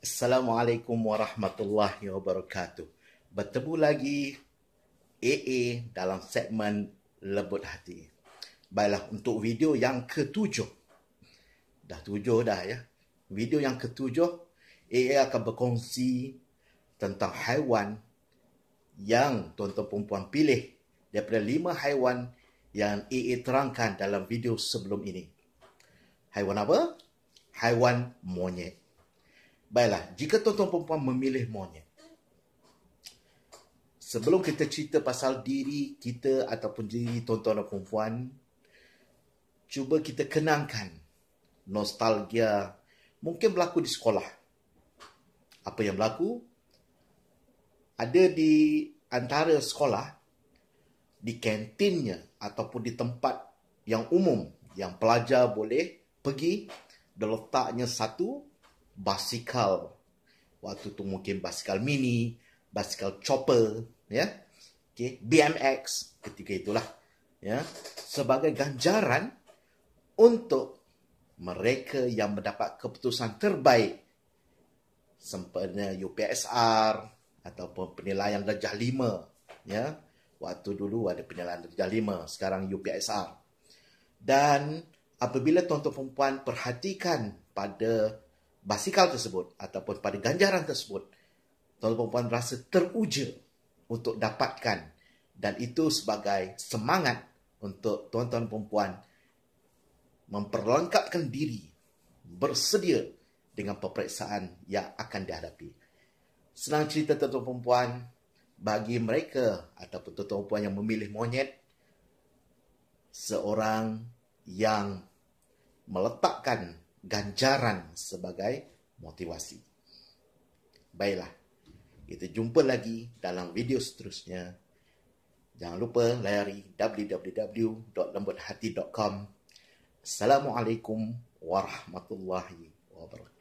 Assalamualaikum warahmatullahi wabarakatuh. Bertemu lagi AA dalam segmen Lebut Hati. Baiklah, untuk video yang ketujuh. Dah tujuh dah ya. Video yang ketujuh, AA akan berkongsi tentang haiwan yang tuan-tuan perempuan pilih daripada lima haiwan yang AA terangkan dalam video sebelum ini. Haiwan apa? Haiwan monyet. Baiklah, jika tuan-tuan perempuan memilih monyet. Sebelum kita cerita pasal diri kita ataupun diri tuan-tuan dan perempuan, cuba kita kenangkan nostalgia mungkin berlaku di sekolah. Apa yang berlaku? Ada di antara sekolah, di kantinnya ataupun di tempat yang umum yang pelajar boleh pergi, diletaknya satu basikal waktu tu mungkin basikal mini basikal chopper ya yeah? okay BMX ketika itulah ya yeah? sebagai ganjaran untuk mereka yang mendapat keputusan terbaik sempena UPSR ataupun penilaian darjah 5 ya yeah? waktu dulu ada penilaian darjah 5 sekarang UPSR dan apabila tuan-tuan perempuan perhatikan pada basikal tersebut ataupun pada ganjaran tersebut, tuan-tuan perempuan rasa teruja untuk dapatkan dan itu sebagai semangat untuk tuan-tuan perempuan memperlengkapkan diri bersedia dengan peperiksaan yang akan dihadapi. Senang cerita tuan-tuan perempuan, bagi mereka ataupun tuan-tuan perempuan yang memilih monyet, seorang yang meletakkan ganjaran sebagai motivasi. Baiklah, kita jumpa lagi dalam video seterusnya. Jangan lupa layari www.lembuthati.com. Assalamualaikum warahmatullahi wabarakatuh.